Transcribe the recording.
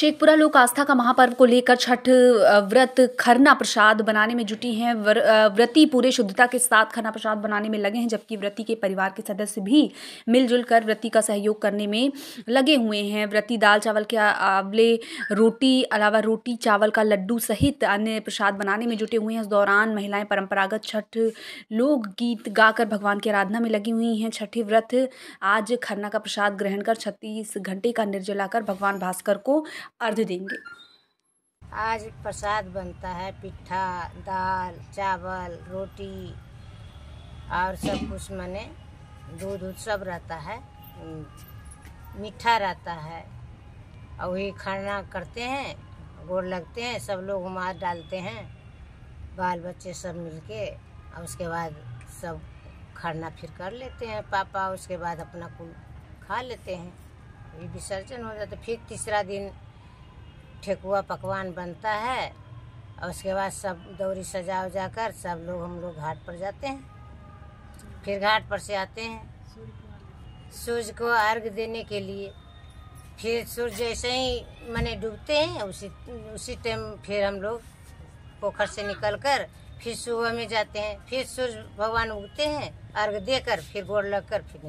शेखपुरा लोक आस्था का महापर्व को लेकर छठ व्रत खरना प्रसाद बनाने में जुटी हैं व्रती पूरे शुद्धता के साथ खरना प्रसाद बनाने में लगे हैं जबकि व्रती के परिवार के सदस्य भी मिलजुल कर व्रती का सहयोग करने में लगे हुए हैं व्रती दाल चावल के आंवले रोटी अलावा रोटी चावल का लड्डू सहित अन्य प्रसाद बनाने में जुटे हुए हैं इस दौरान महिलाएँ परम्परागत छठ लोक गीत गाकर भगवान की आराधना में लगी हुई हैं छठी व्रत आज खरना का प्रसाद ग्रहण कर छत्तीस घंटे का निर्जला कर भगवान भास्कर को अर्ध देंगे आज प्रसाद बनता है पिट्ठा दाल चावल रोटी और सब कुछ मने दूध उध सब रहता है मीठा रहता है और वही खाना करते हैं गोड़ लगते हैं सब लोग मार डालते हैं बाल बच्चे सब मिलके और उसके बाद सब खाना फिर कर लेते हैं पापा उसके बाद अपना कुल खा लेते हैं ये विसर्जन हो जाता फिर तीसरा दिन ठेकुआ पकवान बनता है और उसके बाद सब दौरी सजा उजा कर सब लोग हम लोग घाट पर जाते हैं फिर घाट पर से आते हैं सूर्य को अर्घ देने के लिए फिर सूर्य जैसे ही मने डूबते हैं उसी उसी टाइम फिर हम लोग पोखर से निकल कर फिर सुबह में जाते हैं फिर सूर्य भगवान उगते हैं अर्घ देकर फिर गोड़ लग कर फिर